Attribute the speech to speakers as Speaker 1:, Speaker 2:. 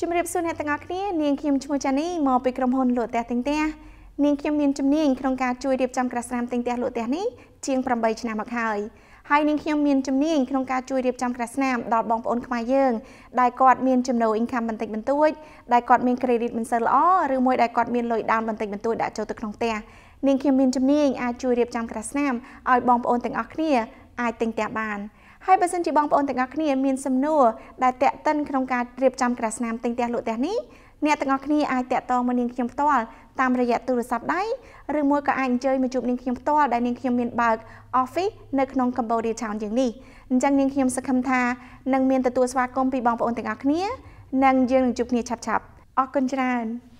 Speaker 1: ជំរាបសួរអ្នកទាំងអស់គ្នានាងខ្ញុំឈ្មោះចានីមកពីក្រុមហ៊ុន លក់ផ្ទះទិញផ្ទះនាងខ្ញុំមានជំនាញក្នុងការជួយរៀបចំក្រាស់ស្រាមទិញផ្ទះលក់ផ្ទះនេះជាង8ឆ្នាំមកហើយហើយនាងខ្ញុំមានជំនាញក្នុងការជួយរៀបចំក្រាស់ស្នាមដល់បងប្អូនខ្មែរយើងដែលគាត់មានចំណូល income បន្តិចបន្តួចដែលគាត់មាន credit មិនសូវល្អឬមួយដែលគាត់មានលុយ down បន្តិចបន្តួចដាក់ចូលទៅក្នុងផ្ទះនាងខ្ញុំមានជំនាញអាចជួយរៀបចំក្រាស់ស្នាមឲ្យបងប្អូនទាំងអស់គ្នាអាចទិញផ្ទះបាន។ហើយបើសិនជាបងប្អូនទាំងអស់គ្នាមានសំណួរដែលតាក់ទិនក្នុងការរៀបចំក្រាស្នាមទិញផ្ទះលក់ផ្ទះនេះអ្នកទាំងអស់គ្នាអាចតាក់ទងមកនាងខ្ញុំផ្ទាល់តាមរយៈទូរស័ព្ទដៃឬមួយក៏អាចអញ្ជើញមកជួបនាងខ្ញុំផ្ទាល់ដែលនាងខ្ញុំមានបើក office នៅក្នុង Cambodia Town ជាងនេះអញ្ចឹងនាងខ្ញុំសង្ឃឹមថានឹងមានទទួលស្វាគមន៍ពីបងប្អូនទាំងអស់គ្នានិងយើងនឹងជួបគ្នាឆាប់ៗអរគុណច្រើន។